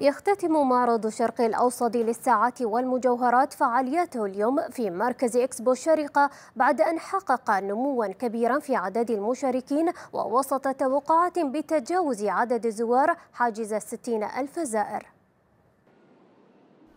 يختتم معرض الشرق الأوسط للساعات والمجوهرات فعالياته اليوم في مركز إكسبو الشارقة بعد أن حقق نموا كبيرا في عدد المشاركين ووسط توقعات بتجاوز عدد الزوار حاجز 60 ألف زائر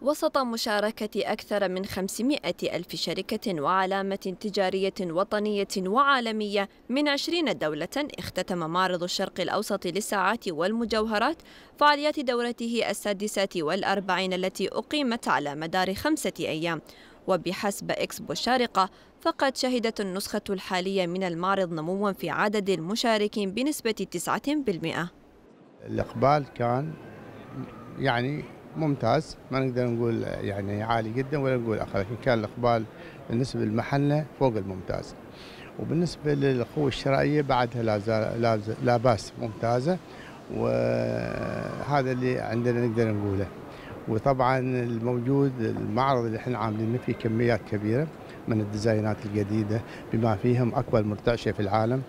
وسط مشاركة أكثر من 500 ألف شركة وعلامة تجارية وطنية وعالمية من 20 دولة اختتم معرض الشرق الأوسط للساعات والمجوهرات فعاليات دورته السادسة والأربعين التي أقيمت على مدار خمسة أيام وبحسب إكسبو الشارقة فقد شهدت النسخة الحالية من المعرض نموا في عدد المشاركين بنسبة 9% الإقبال كان يعني ممتاز ما نقدر نقول يعني عالي جدا ولا نقول اقل لكن كان الاقبال بالنسبه للمحلنا فوق الممتاز وبالنسبه للقوه الشرائيه بعدها لا, زال لا باس ممتازه وهذا اللي عندنا نقدر نقوله وطبعا الموجود المعرض اللي احنا عاملينه فيه كميات كبيره من الديزاينات الجديده بما فيهم اكبر مرتعشه في العالم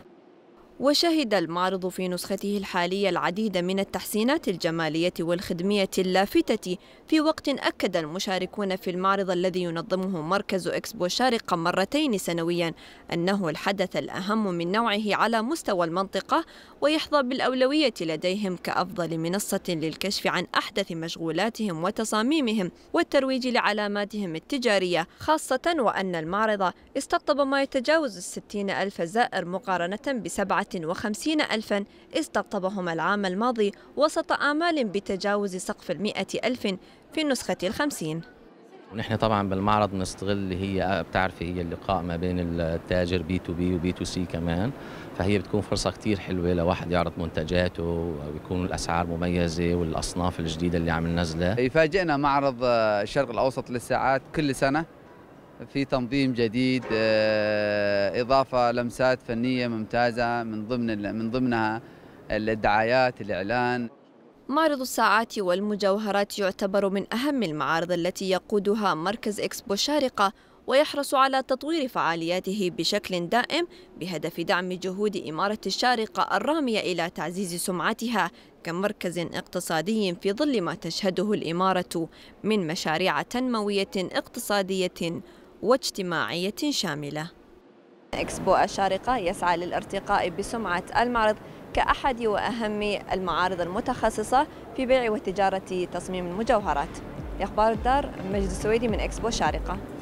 وشهد المعرض في نسخته الحالية العديد من التحسينات الجمالية والخدمية اللافتة في وقت أكد المشاركون في المعرض الذي ينظمه مركز إكسبو شارقة مرتين سنويا أنه الحدث الأهم من نوعه على مستوى المنطقة ويحظى بالأولوية لديهم كأفضل منصة للكشف عن أحدث مشغولاتهم وتصاميمهم والترويج لعلاماتهم التجارية خاصة وأن المعرض استقطب ما يتجاوز الستين ألف زائر مقارنة بسبعة وخمسين ألفا استقطبهم العام الماضي وسط آمال بتجاوز سقف المئة ألف في النسخة الخمسين ونحن طبعا بالمعرض بنستغل هي بتعرفي هي اللقاء ما بين التاجر بي تو بي وبي تو سي كمان فهي بتكون فرصه كثير حلوه لواحد يعرض منتجاته ويكون الاسعار مميزه والاصناف الجديده اللي عم ننزلها يفاجئنا معرض آه، الشرق الاوسط للساعات كل سنه في تنظيم جديد آه، اضافه لمسات فنيه ممتازه من ضمن من ضمنها الدعايات الاعلان معرض الساعات والمجوهرات يعتبر من أهم المعارض التي يقودها مركز إكسبو الشارقة ويحرص على تطوير فعالياته بشكل دائم بهدف دعم جهود إمارة الشارقة الرامية إلى تعزيز سمعتها كمركز اقتصادي في ظل ما تشهده الإمارة من مشاريع تنموية اقتصادية واجتماعية شاملة إكسبو الشارقة يسعى للارتقاء بسمعة المعرض كأحد وأهم المعارض المتخصصة في بيع وتجارة تصميم المجوهرات أخبار الدار مجد السويدي من إكسبو الشارقة